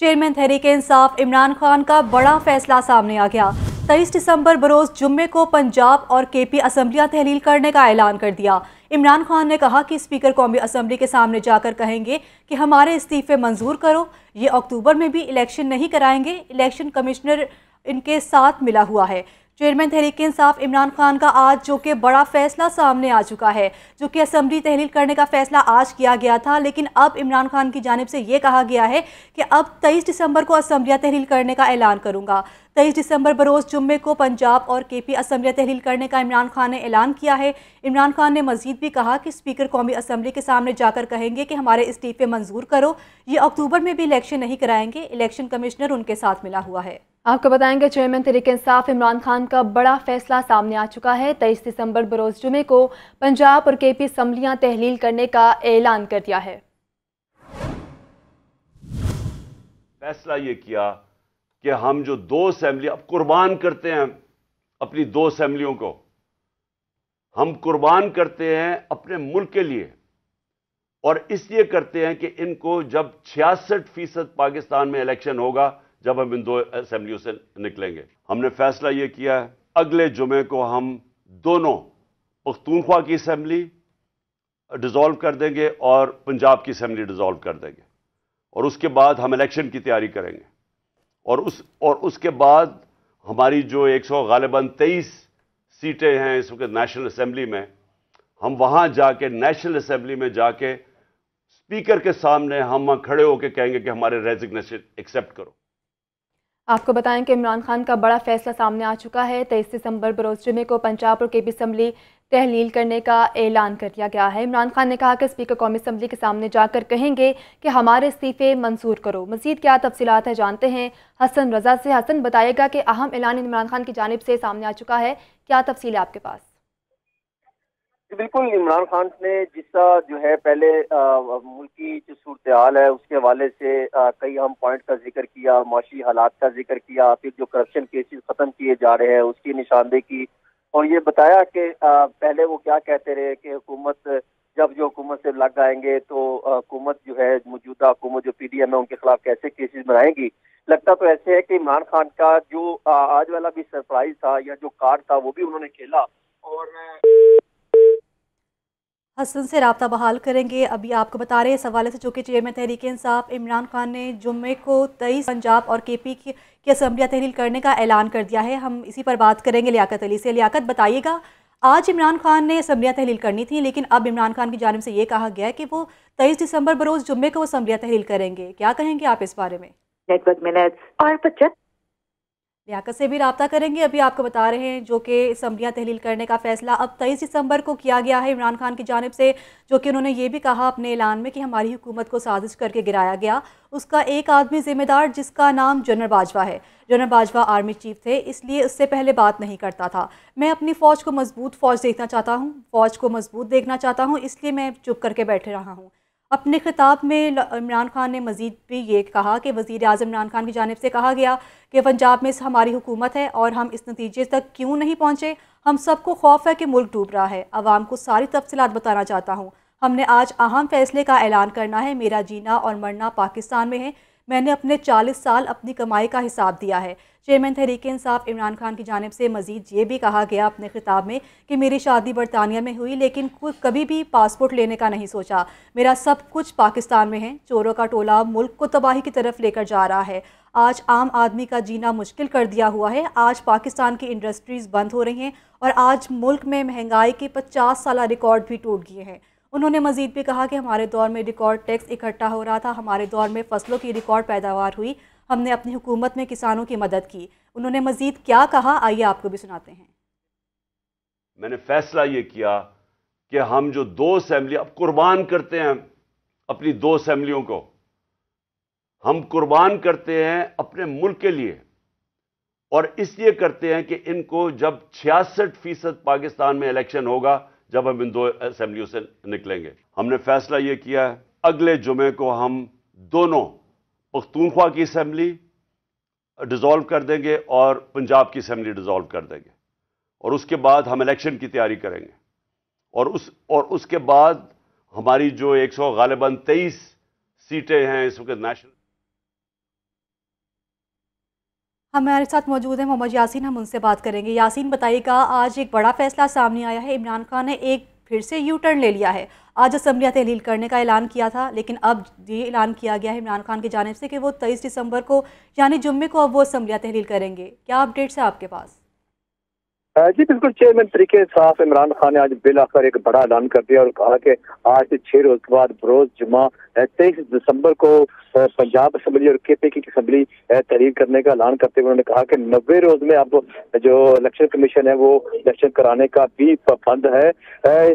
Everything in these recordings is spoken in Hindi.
चेयरमैन तहरीक इंसाफ इमरान खान का बड़ा फैसला सामने आ गया तेईस दिसंबर बरोज जुम्मे को पंजाब और के पी असम्बलियाँ तहलील करने का ऐलान कर दिया इमरान खान ने कहा कि स्पीकर कौमी असम्बली के सामने जाकर कहेंगे कि हमारे इस्तीफे मंजूर करो ये अक्टूबर में भी इलेक्शन नहीं कराएंगे इलेक्शन कमिश्नर इनके साथ मिला हुआ है चेयरमैन तहरीक इंसाफ इमरान खान का आज जो कि बड़ा फैसला सामने आ चुका है जो कि असम्बली तहलील करने का फैसला आज किया गया था लेकिन अब इमरान खान की जानब से ये कहा गया है कि अब 23 दिसंबर को असम्बलियाँ तहलील करने का ऐलान करूँगा 23 दिसंबर बरोज़ जुम्मे को पंजाब और के पी असम्बलियाँ तहलील करने का इमरान खान ने ऐलान किया है इमरान खान ने मजीद भी कहा कि स्पीकर कौमी असम्बली के सामने जाकर कहेंगे कि हमारे इस्तीफ़े मंजूर करो ये अक्टूबर में भी इलेक्शन नहीं कराएंगे इलेक्शन कमिश्नर उनके साथ मिला हुआ है आपको बताएंगे चेयरमैन तरीके इंसाफ इमरान खान का बड़ा फैसला सामने आ चुका है तेईस दिसंबर बरोज जुमे को पंजाब और के पी असम्बलियाँ तहलील करने का ऐलान कर दिया है फैसला ये किया कि हम जो दो असम्बली अब कुर्बान करते हैं अपनी दो असम्बलियों को हम कुर्बान करते हैं अपने मुल्क के लिए और इसलिए करते हैं कि इनको जब छियासठ फीसद पाकिस्तान में इलेक्शन होगा जब हम इन दो असेंबलियों से निकलेंगे हमने फैसला ये किया अगले जुमे को हम दोनों पख्तूनख्वा की असम्बली डिज़ोल्व कर देंगे और पंजाब की असम्बली डिज़ोल्व कर देंगे और उसके बाद हम इलेक्शन की तैयारी करेंगे और उस और उसके बाद हमारी जो एक सौ गालिबा तेईस सीटें हैं इस वक्त नेशनल असम्बली में हम वहां जाके नेशनल असम्बली में जाके स्पीकर के सामने हम खड़े होकर कहेंगे कि हमारे रेजिग्नेशन एक्सेप्ट करो आपको बताएं कि इमरान खान का बड़ा फैसला सामने आ चुका है तेईस दिसंबर बरोज जुमे को पंजाब और के पी असम्बली तहलील करने का ऐलान कर दिया गया है इमरान खान ने कहा कि स्पीकर कौमी असम्बली के सामने जाकर कहेंगे कि हमारे इस्तीफ़े मंजूर करो मजीद क्या तफसीत है जानते हैं हसन रजा से हसन बताएगा कि अहम ऐलान इमरान खान की जानब से सामने आ चुका है क्या तफसील आपके पास बिल्कुल इमरान खान ने जिसका जो है पहले मुल्क की जो सूरत हाल है उसके हवाले से आ, कई अहम पॉइंट का जिक्र किया माशी हालात का जिक्र किया फिर जो करप्शन केसेस खत्म किए जा रहे हैं उसकी निशानदेही की और ये बताया कि पहले वो क्या कहते रहे कि हुकूमत जब जो हुकूमत से लग आएंगे तो हुकूमत जो है मौजूदा हुकूमत जो पी डी एम है उनके खिलाफ कैसे केसेज बनाएंगी लगता तो ऐसे है कि इमरान खान का जो आज वाला भी सरप्राइज था या जो कार्ड था वो भी उन्होंने खेला और हसन से रबता बहाल करेंगे अभी आपको बता रहे हैं इस हवाले से चूँकि चेयरमैन तहरीक इंसाफ इमरान खान ने जुम्मे को तेईस पंजाब और के पी की, की असम्बलियाँ तहलील करने का ऐलान कर दिया है हम इसी पर बात करेंगे लियाकत अली से लियाकत बताइएगा आज इमरान खान ने असम्बलियाँ तहलील करनी थी लेकिन अब इमरान खान की जानब से ये कहा गया है कि वो तेईस दिसंबर बरोज़ जुम्मे को असम्बलियाँ तहलील करेंगे क्या कहेंगे आप इस बारे में और पचहत्तर लियाकत से भी रबता करेंगे अभी आपको बता रहे हैं जो कि इसम्बलियाँ तहलील करने का फैसला अब तेईस दिसंबर को किया गया है इमरान खान की जानब से जो कि उन्होंने ये भी कहा अपने ऐलान में कि हमारी हुकूमत को साजिश करके गिराया गया उसका एक आदमी जिम्मेदार जिसका नाम जनरल बाजवा है जनरल बाजवा आर्मी चीफ थे इसलिए उससे पहले बात नहीं करता था मैं अपनी फ़ौज को मजबूत फ़ौज देखना चाहता हूँ फ़ौज को मजबूत देखना चाहता हूँ इसलिए मैं चुप करके बैठे रहा हूँ अपने खिताब में इमरान खान ने मज़ीद भी ये कहा कि वज़ी अजम इमरान खान की जानब से कहा गया कि पंजाब में हमारी हुकूमत है और हम इस नतीजे तक क्यों नहीं पहुँचे हम सबको खौफ है कि मुल्क डूब रहा है आवाम को सारी तफसलत बताना चाहता हूँ हमने आज अहम फैसले का ऐलान करना है मेरा जीना और मरना पाकिस्तान में है मैंने अपने 40 साल अपनी कमाई का हिसाब दिया है चेयरमैन तहरीक इंसाफ इमरान खान की जानब से मजीद ये भी कहा गया अपने खिताब में कि मेरी शादी बरतानिया में हुई लेकिन खुद कभी भी पासपोर्ट लेने का नहीं सोचा मेरा सब कुछ पाकिस्तान में है चोरों का टोला मुल्क को तबाही की तरफ लेकर जा रहा है आज आम आदमी का जीना मुश्किल कर दिया हुआ है आज पाकिस्तान की इंडस्ट्रीज़ बंद हो रही हैं और आज मुल्क में महंगाई के पचास साल रिकॉर्ड भी टूट गए हैं उन्होंने मजीद भी कहा कि हमारे दौर में रिकॉर्ड टैक्स इकट्ठा हो रहा था हमारे दौर में फसलों की रिकॉर्ड पैदावार हुई हमने अपनी हुकूमत में किसानों की मदद की उन्होंने मजीद क्या कहा आइए आपको भी सुनाते हैं मैंने फैसला ये किया कि हम जो दो असम्बली अब कुर्बान करते हैं अपनी दो असम्बलियों को हम कुर्बान करते हैं अपने मुल्क के लिए और इसलिए करते हैं कि इनको जब छियासठ फीसद पाकिस्तान में इलेक्शन होगा जब हम इन दो असम्बलियों से निकलेंगे हमने फैसला ये किया है अगले जुमे को हम दोनों पख्तूनख्वा की असम्बली डिज़ोल्व कर देंगे और पंजाब की असम्बली डिज़ोल्व कर देंगे और उसके बाद हम इलेक्शन की तैयारी करेंगे और उस और उसके बाद हमारी जो एक सौ गालिबा तेईस सीटें हैं इस वक्त नेशनल हमारे साथ मौजूद हैं मोहम्मद यासीन हम उनसे बात करेंगे यासीन बताइएगा आज एक बड़ा फैसला सामने आया है इमरान खान ने एक फिर से यू टर्न ले लिया है आज असम्बलियाँ तहलील करने का ऐलान किया था लेकिन अब ये ऐलान किया गया है इमरान खान की जानब से कि वो तेईस दिसंबर को यानी जुम्मे को अब वो असम्बलियाँ तहलील करेंगे क्या अपडेट्स है आपके पास जी बिल्कुल चेयरमैन तरीके साफ इमरान खान ने आज बिल आकर एक बड़ा ऐलान कर दिया और कहा कि आज से छह रोज के बाद बरोज जुमा तेईस दिसंबर को पंजाब असम्बली और के पी की असम्बली तहरीर करने का ऐलान करते हुए उन्होंने कहा कि नब्बे रोज में अब जो इलेक्शन कमीशन है वो इलेक्शन कराने का भी पाबंद है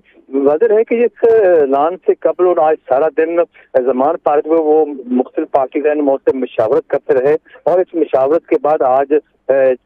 वजह है कि इस ऐलान से कबल और आज सारा दिन जमान पार्क में वो मुख्तल पाकिस्तान मौत से मशावरत करते रहे और इस मशावरत के बाद आज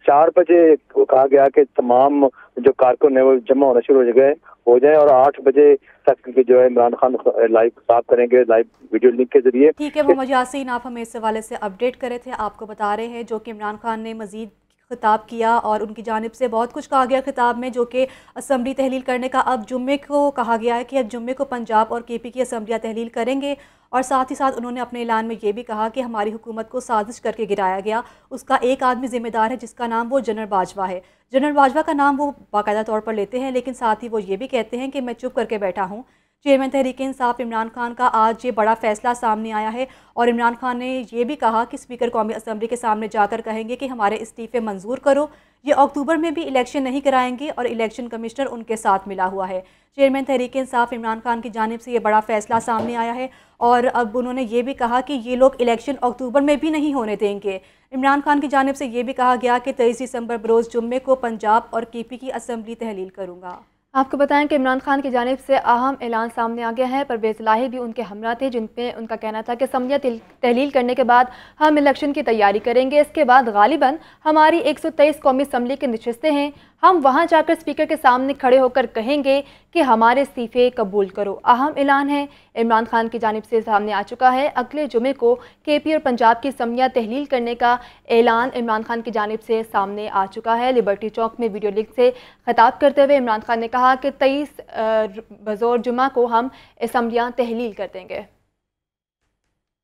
चार बजे कहा गया कि तमाम जो कारकुन है वो जमा होना शुरू हो गए हो जाए और आठ बजे तक जो है इमरान खान लाइव साफ करेंगे लाइव वीडियो लिंक के जरिए ठीक है वो मजासिन आप हमें इस हवाले से अपडेट करे थे आपको बता रहे हैं जो कि इमरान खान ने मजीद खिताब किया और उनकी जानब से बहुत कुछ कहा गया खिताब में जो कि असम्बली तहलील करने का अब जुम्मे को कहा गया है कि अब जुम्मे को पंजाब और के पी की असम्बलियाँ तहलील करेंगे और साथ ही साथ उन्होंने अपने ऐलान में ये भी कहा कि हमारी हुकूमत को साजिश करके गिराया गया उसका एक आदमी ज़िम्मेदार है जिसका नाम वो जनरल बाजवा है जनरल बाजवा का नाम वो बाकायदा तौर पर लेते हैं लेकिन साथ ही वो ये भी कहते हैं कि मैं चुप करके बैठा हूँ चेयरमैन तहरीक इंसाफ इमरान खान का आज ये बड़ा फैसला सामने आया है और इमरान खान ने यह भी कहा कि स्पीकर कौमी असम्बली के सामने जाकर कहेंगे कि हमारे इस्तीफ़े मंजूर करो ये अक्टूबर में भी इलेक्शन नहीं कराएंगे और इलेक्शन कमिश्नर उनके साथ मिला हुआ है चेयरमैन तहरीक इंसाफ इमरान खान की जानब से ये बड़ा फैसला सामने आया है और अब उन्होंने ये भी कहा कि ये लोग इलेक्शन अक्टूबर में भी नहीं होने देंगे इमरान खान की जानब से ये भी कहा गया कि तेईस दिसंबर बरोज़ जुम्मे को पंजाब और के पी की असम्बली तहलील करूँगा आपको बताएं कि इमरान खान की जानब से अहम ऐलान सामने आ गया है परवेज लाही भी उनके हमरा थे जिन पे उनका कहना था कि समझिया तहलील करने के बाद हम इलेक्शन की तैयारी करेंगे इसके बाद गालिबा हमारी एक सौ तेईस कौमी असम्बली के नशस्तें हैं हम वहां जाकर स्पीकर के सामने खड़े होकर कहेंगे कि हमारे इस्तीफ़े कबूल करो अहम ऐलान है इमरान खान की जानब से सामने आ चुका है अगले जुमे को के पी और पंजाब की समिया तहलील करने का ऐलान इमरान खान की जानब से सामने आ चुका है लिबर्टी चौक में वीडियो लिंक से खिताब करते हुए इमरान खान ने कहा कि तेईस बज़ोर जुमा को हम इसम्बलियाँ तहलील कर देंगे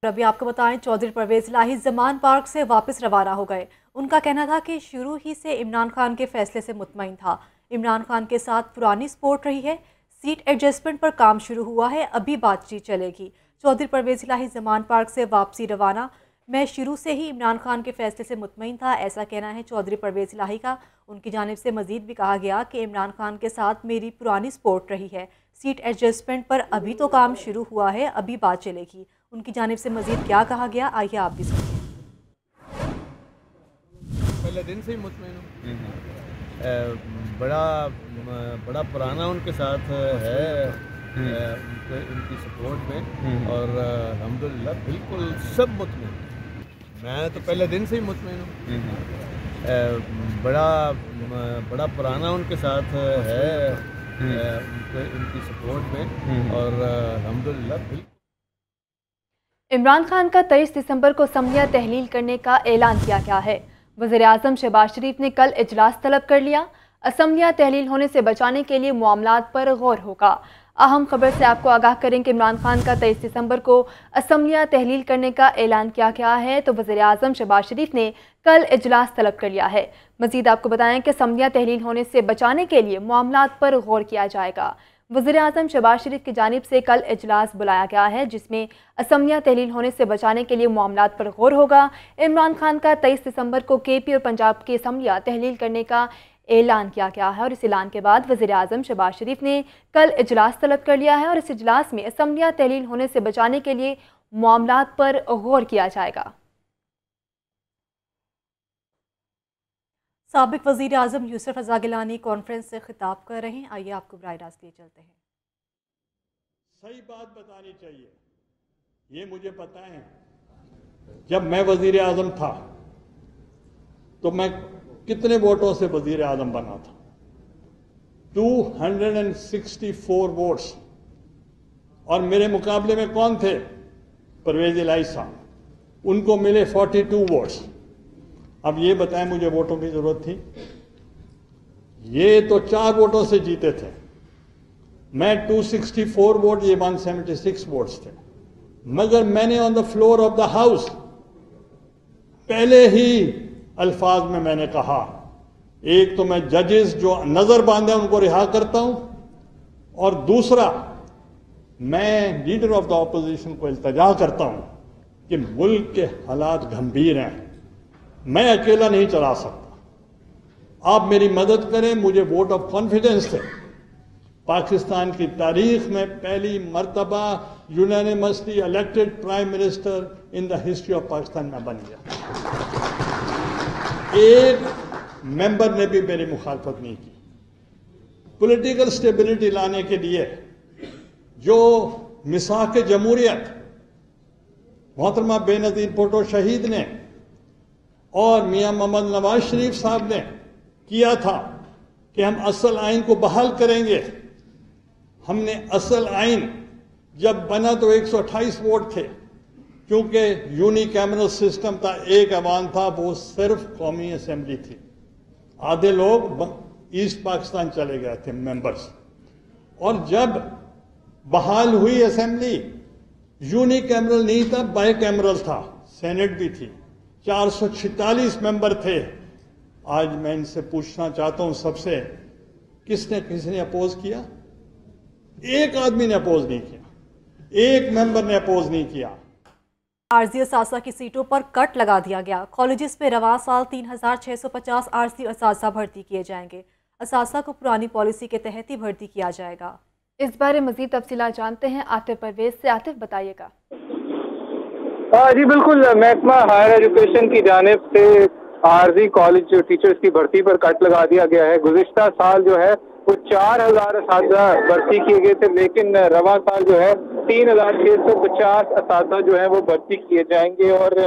और अभी आपको बताएं चौधरी परवेज लाही जमान पार्क से वापस रवाना हो गए उनका कहना था कि शुरू ही से इमरान खान के फैसले से मुतमिन था इमरान खान के साथ पुरानी सपोर्ट रही है सीट एडजस्टमेंट पर काम शुरू हुआ है अभी बातचीत चलेगी चौधरी परवेज लाही जमान पार्क से वापसी रवाना मैं शुरू से ही इमरान खान के फैसले से मुतमिन था ऐसा कहना है चौधरी परवेज लाही का उनकी जानब से मजीद भी कहा गया कि इमरान खान के साथ मेरी पुरानी सपोर्ट रही है सीट एडजस्टमेंट पर अभी तो काम शुरू हुआ है अभी बात चलेगी उनकी जानब से मजीद क्या कहा गया आइए आप भी सुनिए पहले दिन से ही मुतमिन बड़ा बड़ा पुराना उनके साथ है हम्म। उनके उनकी सपोर्ट में हम्म। और अलहमदिल्ला बिल्कुल सब मुतमिन मैं तो पहले दिन से ही मुतमिन हूँ हम्म। बड़ा बड़ा पुराना उनके साथ है उनके उनकी सपोर्ट में और अलहमदिल्ला बिल्कुल इमरान खान का तेईस दिसंबर को समलिया तहलील करने का ऐलान किया गया है वजे अजम शहबाज शरीफ ने कल इजलास तलब कर लिया असम्बलियाँ तहलील होने से बचाने के लिए मामला पर गौर होगा अहम खबर से आपको आगाह करें कि इमरान खान का तेईस दिसंबर को असम्बलियाँ तहलील करने का ऐलान किया गया है तो वजी अजम शहबाज शरीफ ने कल इजलास तलब कर लिया है मजीद आपको बताएं कि असम्बलियाँ तहलील होने से बचाने के लिए मामला पर गौर किया जाएगा वजर अजम शहबाज शरीफ की जानब से कल अजलास बुलाया गया है जिसमें असम्बलियाँ तहलील होने से बचाने के लिए मामला पर गौर होगा इमरान खान का तेईस दिसंबर को के पी और पंजाब की असम्बलियाँ तहलील करने का ऐलान किया गया है और इस ऐलान के बाद वजी अजम शहबाज शरीफ ने कल इजलास तलब कर लिया है और इस इजलास में असम्बलियाँ तहलील होने से बचाने के लिए मामला पर गौर किया जाएगा सबक वज़ी अजम यूसफ अजागिलानी कॉन्फ्रेंस से खिताब कर रहे हैं आइए आपको बर रास्त लिए चलते हैं सही बात बतानी चाहिए ये मुझे पता है जब मैं वजीर अजम था तो मैं कितने वोटों से वजीर आजम बना था 264 वोट्स और मेरे मुकाबले में कौन थे परवेज इलाई साहब उनको मिले 42 वोट्स अब ये बताएं मुझे वोटों की जरूरत थी ये तो चार वोटों से जीते थे मैं 264 वोट ये 176 वोट्स थे मगर मैंने on the floor of the house पहले ही अल्फाज में मैंने कहा एक तो मैं जजेस जो नज़र बांधे उनको रिहा करता हूं और दूसरा मैं लीडर ऑफ द अपोजिशन को इल्तजा करता हूं कि मुल्क के हालात गंभीर हैं मैं अकेला नहीं चला सकता आप मेरी मदद करें मुझे वोट ऑफ कॉन्फिडेंस दें पाकिस्तान की तारीख में पहली मरतबा unanimously elected prime minister in the history of Pakistan में बन गया एक मेंबर ने भी मेरी मुखालफत नहीं की पॉलिटिकल स्टेबिलिटी लाने के लिए जो मिसा के जमहूरियत मोहतरमा बेनजीर पोटो शहीद ने और मियां मोहम्मद नवाज शरीफ साहब ने किया था कि हम असल आइन को बहाल करेंगे हमने असल आइन जब बना तो 128 वोट थे क्योंकि यूनिकैमरल सिस्टम का एक अवान था वो सिर्फ कौमी असम्बली थी आधे लोग ईस्ट पाकिस्तान चले गए थे मेंबर्स और जब बहाल हुई यूनी यूनिकैमरल नहीं था बाई कैमरल था सेनेट भी थी 446 मेंबर थे आज मैं इनसे पूछना चाहता हूं सबसे किसने किसने अपोज किया एक आदमी ने अपोज नहीं किया एक मेंबर ने अपोज नहीं किया आरजी असासा की सीटों पर कट लगा दिया गया कॉलेजेस में रवा साल 3,650 आरजी असासा भर्ती किए जाएंगे असासा को पुरानी पॉलिसी के तहत ही भर्ती किया जाएगा इस बारे मजीद तफसी जानते हैं आतिफ परवेज से आतिफ बताइएगा हाँ जी बिल्कुल महकमा हायर एजुकेशन की जानब से आरजी कॉलेज टीचर्स की भर्ती पर कट लगा दिया गया है गुजशत साल जो है वो चार हजार भर्ती किए गए थे लेकिन रवा साल जो है तीन हजार छह सौ पचास इस जो है वो भर्ती किए जाएंगे और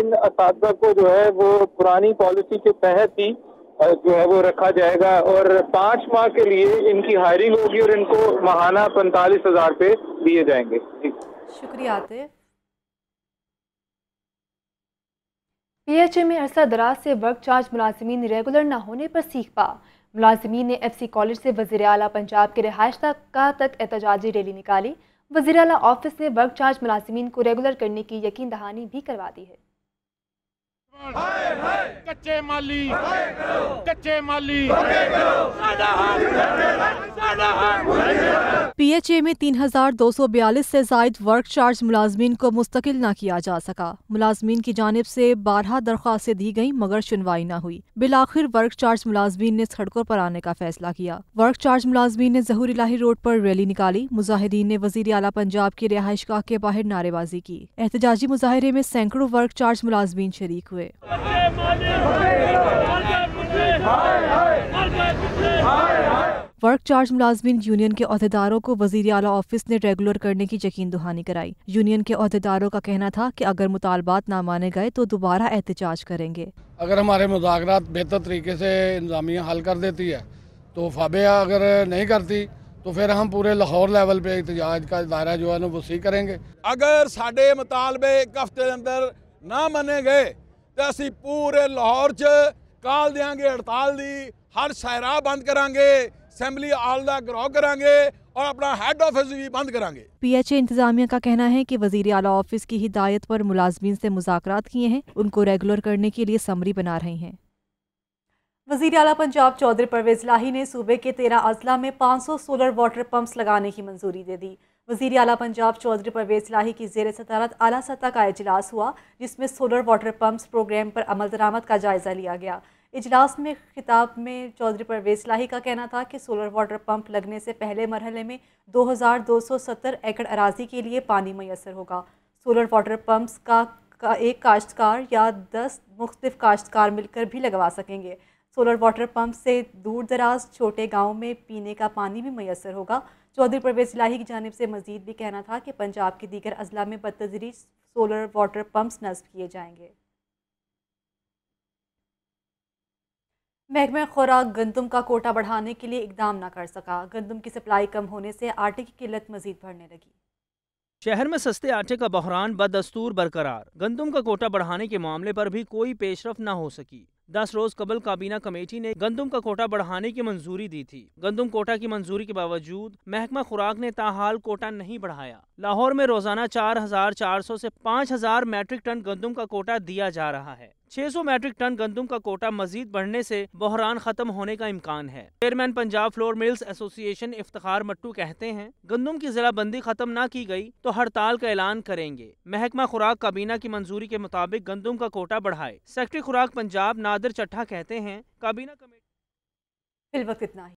इन इस को जो है वो पुरानी पॉलिसी के तहत ही जो है वो रखा जाएगा और पांच माह के लिए इनकी हायरिंग होगी और इनको महाना पैंतालीस हजार पे दिए जाएंगे शुक्रिया आते पीएचए में अरसा दराज से वर्क चार्ज मुलाजमीन रेगुलर ना होने पर सीख पा मुलाजमीन ने एफसी कॉलेज से वजीर अला पंजाब के रिहायश का तक एहतजाजी रैली निकाली वजीर ऑफिस ने वर्क चार्ज मुलाजमीन को रेगुलर करने की यकीन दहानी भी करवा दी है कच्चे माली कच्चे माली दो में बयालीस से जायद वर्क चार्ज मुलाजमीन को मुस्तकिल न किया जा सका मुलाजमीन की जानब से बारह दरख्वास्तें दी गई मगर सुनवाई न हुई बिल आखिर वर्क चार्ज मुलाजमीन ने सड़कों पर आने का फैसला किया वर्क चार्ज मुलाजमीन ने जहूर इलाही रोड पर रैली निकाली मुजाहिदीन ने वजीर अला पंजाब की रिहाइश गाह के बाहर नारेबाजी की एहतजाजी मुजाहरे में सैकड़ों वर्क चार्ज मुलाजमीन शरीक हुए हुए वर्क चार्ज मुलाजमीन यूनियन के अहदेदारों को वजीर अला ऑफिस ने रेगुलर करने की यकीन दुहानी कराई यूनियन के अहदेदारों का कहना था कि अगर मुतालबात ना माने गए तो दोबारा एहतजाज करेंगे अगर हमारे मुजाकर बेहतर तरीके से इंजामिया हल कर देती है तो फाबिया अगर नहीं करती तो फिर हम पूरे लाहौर लेवल पे एहतजाज का दायरा जो है ना वसी करेंगे अगर साढ़े मुतालबे एक हफ्ते अंदर ना माने गए तो असी पूरे लाहौर च ਕਾਲ देंगे हड़ताल ਦੀ हर ਸ਼ਹਿਰਾ बंद करा असेंबली आल का ग्रॉ करा और अपना हेड ऑफिस भी बंद करेंगे पीएचए इंतजामिया का कहना है कि वजीर आला ऑफिस की हिदायत पर मुलाजमीन से मुजात किए हैं उनको रेगुलर करने के लिए समरी बना रहे हैं वजीर अला पंजाब चौधरी परवेज लाही ने सूबे के तेरह अजला में 500 सोलर वाटर पंप्स लगाने की मंजूरी दे दी वजीर अला पंजाब चौधरी परवेज लाही की जेर सदारत अली सतह का अजलास हुआ जिसमें सोलर वाटर पम्प्स प्रोग्राम पर अमल दरामद का जायज़ा लिया गया इजलास में खिताब में चौधरी परवेज लाही का कहना था कि सोलर वाटर पम्प लगने से पहले मरहले में 2270 एकड़ अराजी के लिए पानी मैसर होगा सोलर वाटर पम्प्स का, का एक काश्तकार या दस मुख्तफ काश्तकार मिलकर भी लगवा सकेंगे सोलर वाटर पंप से दूर दराज छोटे गाँव में पीने का पानी भी मैसर होगा चौधरी परवेज लाही की जानब से मजीद भी कहना था कि पंजाब के दीगर अजला में बदतजरी सोलर वाटर पम्प्स नस्ब किए जाएंगे महकमा खुराक गंदम का कोटा बढ़ाने के लिए इकदाम न कर सका गंदम की सप्लाई कम होने से आटे की किल्लत मजीद बढ़ने लगी शहर में सस्ते आटे का बहरान बदस्तूर बरकरार गंदम का कोटा बढ़ाने के मामले पर भी कोई पेशरफ न हो सकी दस रोज कबल काबीना कमेटी ने गंदम का कोटा बढ़ाने की मंजूरी दी थी गंदम कोटा की मंजूरी के बावजूद महकमा खुराक ने ताहाल कोटा नहीं बढ़ाया लाहौर में रोजाना चार हजार चार सौ ऐसी पाँच हजार मैट्रिक टन गंदम का कोटा दिया जा रहा है 600 मैट्रिक टन गंदम का कोटा मजीद बढ़ने से बहरान खत्म होने का इम्कान है chairman Punjab flour mills association Iftar Mattu कहते हैं गंदम की जिलाबंदी खत्म न की गई तो हड़ताल का ऐलान करेंगे महकमा खुराक काबीना की मंजूरी के मुताबिक गंदम का कोटा बढ़ाए सेक्रेटरी खुराक पंजाब नादिर चट्ठा कहते हैं काबीना कमेटी इतना